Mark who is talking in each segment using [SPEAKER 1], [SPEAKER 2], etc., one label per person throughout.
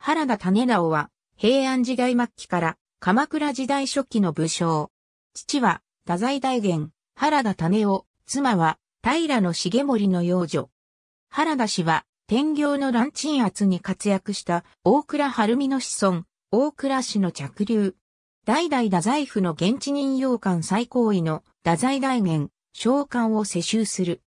[SPEAKER 1] 原田種直は、平安時代末期から鎌倉時代初期の武将。父は、太宰大元、原田種を、妻は、平の重盛の養女。原田氏は、天行の乱鎮圧に活躍した大倉晴美の子孫、大倉氏の着流。代々太宰府の現地任用官最高位の太宰大元、召喚を世襲する。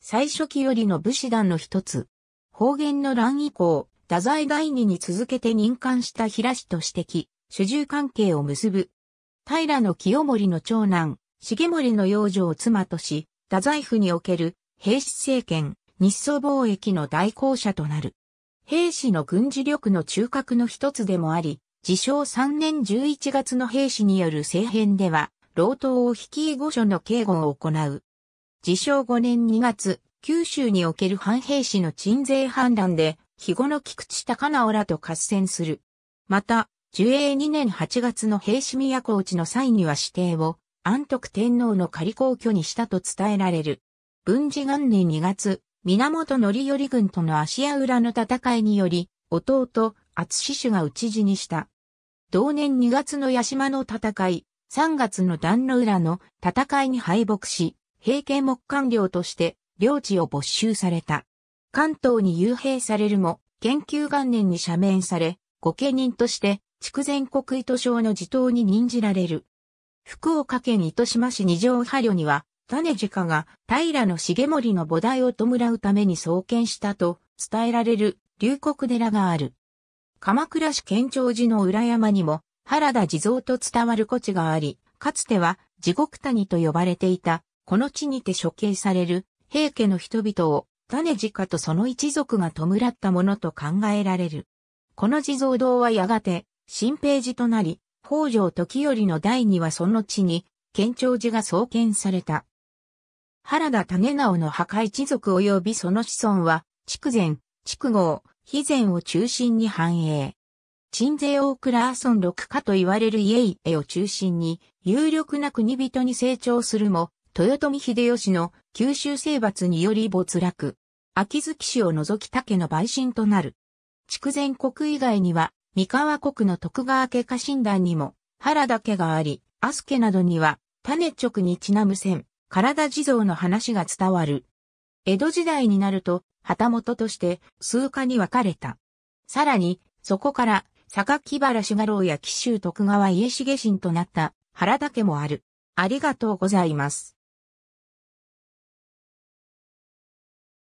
[SPEAKER 1] 最初期よりの武士団の一つ。方言の乱以降、太宰第二に続けて任官した平氏と指摘、主従関係を結ぶ。平の清盛の長男、重盛の養女を妻とし、太宰府における平氏政権、日ソ貿易の代行者となる。平氏の軍事力の中核の一つでもあり、自称3年11月の兵士による政変では、老党を率い御所の警護を行う。自称5年2月、九州における反兵士の鎮税反乱で、肥後の菊池高直らと合戦する。また、寿永2年8月の平氏都高地の際には指定を安徳天皇の仮皇居にしたと伝えられる。文治元年2月、源範頼軍との足屋浦の戦いにより、弟、厚主が討ち死にした。同年2月の八島の戦い、3月の壇の浦の戦いに敗北し、平家木官僚として領地を没収された。関東に幽閉されるも、研究元年に赦免され、御家人として、筑前国糸省の地頭に任じられる。福岡県糸島市二条派旅には、種家が平の重盛の菩提を弔うために創建したと伝えられる龍谷寺がある。鎌倉市県庁寺の裏山にも原田地蔵と伝わる古地があり、かつては地獄谷と呼ばれていた、この地にて処刑される平家の人々を種地下とその一族が弔ったものと考えられる。この地蔵堂はやがて、新平寺となり、北条時頼の代にはその地に、県庁寺が創建された。原田種直の墓一族及びその子孫は、筑前、筑後、肥前を中心に繁栄。鎮西大倉村六家と言われる家々を中心に、有力な国人に成長するも、豊臣秀吉の九州征伐により没落。秋月市を除き竹の陪審となる。筑前国以外には、三河国の徳川家家臣団にも、原田家があり、アスケなどには、種直にちなむ線、体地蔵の話が伝わる。江戸時代になると、旗本として数家に分かれた。さらに、そこから、榊原志画郎や紀州徳川家重臣となった原田家もある。ありがとうございます。